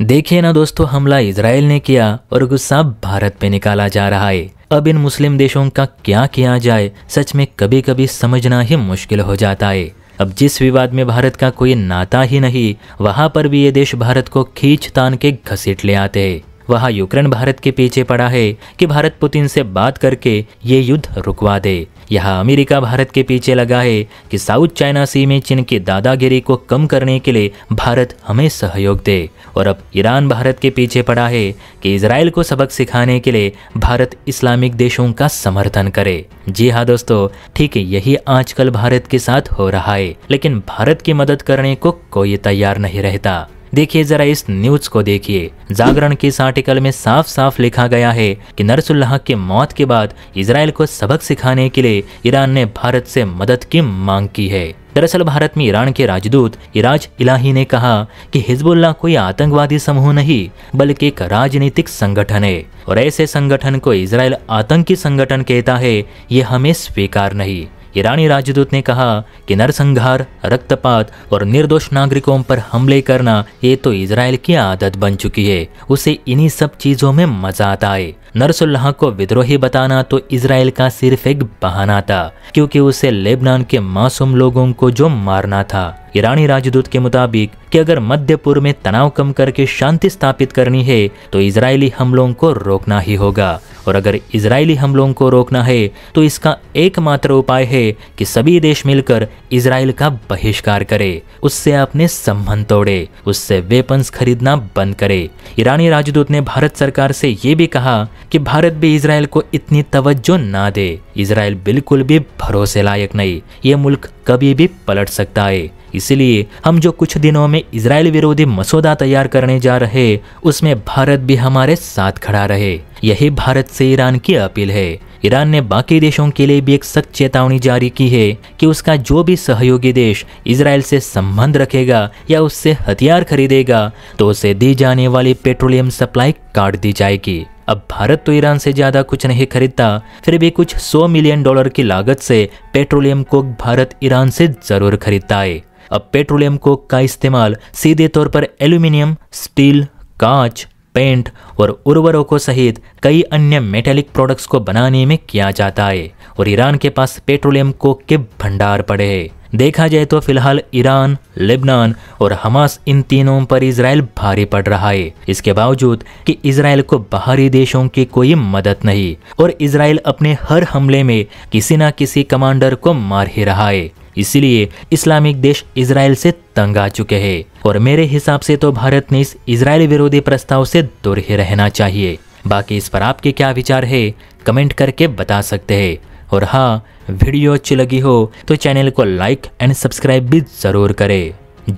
देखिए ना दोस्तों हमला इसराइल ने किया और गुस्सा भारत पे निकाला जा रहा है अब इन मुस्लिम देशों का क्या किया जाए सच में कभी कभी समझना ही मुश्किल हो जाता है अब जिस विवाद में भारत का कोई नाता ही नहीं वहाँ पर भी ये देश भारत को खींच तान के घसीट ले आते हैं वहाँ यूक्रेन भारत के पीछे पड़ा है कि भारत पुतिन से बात करके ये युद्ध रुकवा दे यहाँ अमेरिका भारत के पीछे लगा है कि साउथ चाइना सी में चीन की दादागिरी को कम करने के लिए भारत हमें सहयोग दे और अब ईरान भारत के पीछे पड़ा है कि इसराइल को सबक सिखाने के लिए भारत इस्लामिक देशों का समर्थन करे जी हाँ दोस्तों ठीक है यही आजकल भारत के साथ हो रहा है लेकिन भारत की मदद करने को कोई तैयार नहीं रहता देखिए जरा इस न्यूज को देखिए जागरण के इस आर्टिकल में साफ साफ लिखा गया है कि नरसुल्लाह के मौत के बाद इसराइल को सबक सिखाने के लिए ईरान ने भारत से मदद की मांग की है दरअसल भारत में ईरान के राजदूत इराज इलाही ने कहा कि हिजबुल्ला कोई आतंकवादी समूह नहीं बल्कि एक राजनीतिक संगठन है और ऐसे संगठन को इसराइल आतंकी संगठन कहता है ये हमें स्वीकार नहीं ईरानी राजदूत ने कहा कि नरसंहार रक्तपात और निर्दोष नागरिकों पर हमले करना ये तो इसराइल की आदत बन चुकी है उसे इन्हीं सब चीजों में मजा आता है नरसुल्लाह को विद्रोही बताना तो इसराइल का सिर्फ एक बहाना था क्योंकि उसे लेबनान के मासूम लोगों को जो मारना था ईरानी राजदूत के मुताबिक कि अगर मध्य पूर्व में तनाव कम करके शांति स्थापित करनी है तो इजरायली हमलों को रोकना ही होगा और अगर इजरायली हमलों को रोकना है तो इसका एकमात्र उपाय है कि सभी देश मिलकर इसराइल का बहिष्कार करे उससे अपने संबंध तोड़े उससे वेपन्स खरीदना बंद करे ईरानी राजदूत ने भारत सरकार से ये भी कहा कि भारत भी इसराइल को इतनी तवज्जो ना दे इसराइल बिल्कुल भी भरोसे लायक नहीं ये मुल्क कभी भी पलट सकता है इसलिए हम जो कुछ दिनों में इसराइल विरोधी मसौदा तैयार करने जा रहे उसमें भारत भी हमारे साथ खड़ा रहे यही भारत से ईरान की अपील है ईरान ने बाकी देशों के लिए भी एक सख्त चेतावनी जारी की है कि उसका जो भी सहयोगी देश इसराइल से संबंध रखेगा या उससे हथियार खरीदेगा तो उसे दी जाने वाली पेट्रोलियम सप्लाई काट दी जाएगी अब भारत तो ईरान से ज़्यादा कुछ नहीं खरीदता फिर भी कुछ 100 मिलियन डॉलर की लागत से पेट्रोलियम कोक भारत ईरान से ज़रूर खरीदता है अब पेट्रोलियम कोक का इस्तेमाल सीधे तौर पर एल्यूमिनियम स्टील कांच पेंट और उर्वरकों सहित कई अन्य मेटेलिक प्रोडक्ट्स को बनाने में किया जाता है और ईरान के पास पेट्रोलियम कोक के भंडार पड़े हैं देखा जाए तो फिलहाल ईरान लेबनान और हमास इन तीनों पर इसराइल भारी पड़ रहा है इसके बावजूद कि इसराइल को बाहरी देशों की कोई मदद नहीं और इसराइल अपने हर हमले में किसी न किसी कमांडर को मार ही रहा है इसलिए इस्लामिक देश इसराइल से तंग आ चुके हैं और मेरे हिसाब से तो भारत ने इस इसराइल विरोधी प्रस्ताव से दूर ही रहना चाहिए बाकी इस पर आपके क्या विचार है कमेंट करके बता सकते हैं और हाँ वीडियो अच्छी लगी हो तो चैनल को लाइक एंड सब्सक्राइब भी ज़रूर करें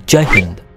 जय हिंद